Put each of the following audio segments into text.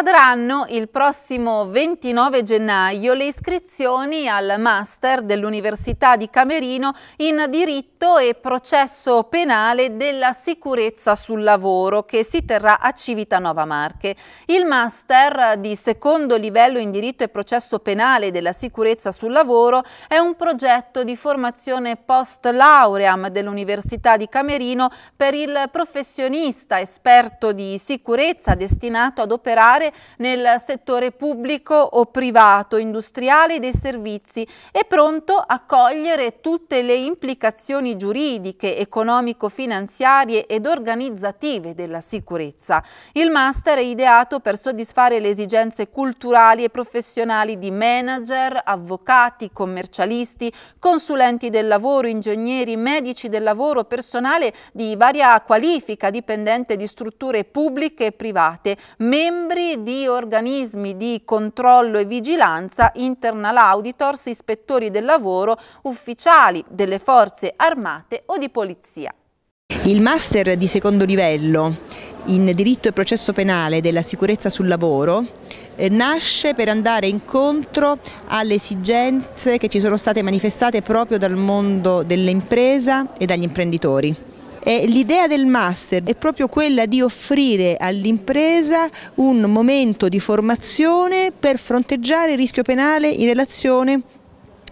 Scadranno il prossimo 29 gennaio le iscrizioni al Master dell'Università di Camerino in diritto e processo penale della sicurezza sul lavoro che si terrà a Civitanova Marche. Il Master di secondo livello in diritto e processo penale della sicurezza sul lavoro è un progetto di formazione post lauream dell'Università di Camerino per il professionista esperto di sicurezza destinato ad operare nel settore pubblico o privato, industriale e dei servizi, è pronto a cogliere tutte le implicazioni giuridiche, economico-finanziarie ed organizzative della sicurezza. Il master è ideato per soddisfare le esigenze culturali e professionali di manager, avvocati, commercialisti, consulenti del lavoro, ingegneri, medici del lavoro, personale di varia qualifica dipendente di strutture pubbliche e private, membri di organismi di controllo e vigilanza, internal auditors, ispettori del lavoro, ufficiali delle forze armate o di polizia. Il master di secondo livello in diritto e processo penale della sicurezza sul lavoro eh, nasce per andare incontro alle esigenze che ci sono state manifestate proprio dal mondo dell'impresa e dagli imprenditori. Eh, L'idea del master è proprio quella di offrire all'impresa un momento di formazione per fronteggiare il rischio penale in relazione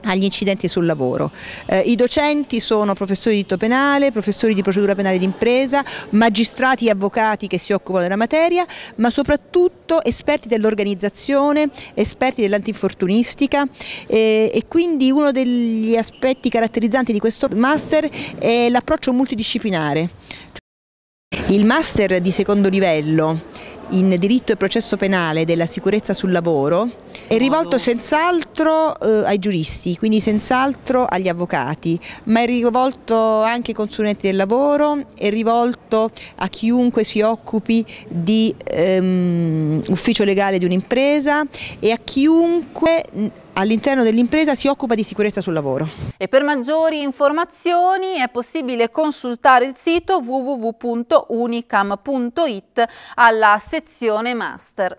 agli incidenti sul lavoro. Eh, I docenti sono professori di diritto penale, professori di procedura penale d'impresa, magistrati e avvocati che si occupano della materia, ma soprattutto esperti dell'organizzazione, esperti dell'antinfortunistica eh, e quindi uno degli aspetti caratterizzanti di questo master è l'approccio multidisciplinare. Il master di secondo livello in diritto e processo penale della sicurezza sul lavoro è rivolto senz'altro eh, ai giuristi, quindi senz'altro agli avvocati, ma è rivolto anche ai consulenti del lavoro, è rivolto a chiunque si occupi di ehm, ufficio legale di un'impresa e a chiunque all'interno dell'impresa si occupa di sicurezza sul lavoro. E per maggiori informazioni è possibile consultare il sito www.unicam.it alla sezione Master.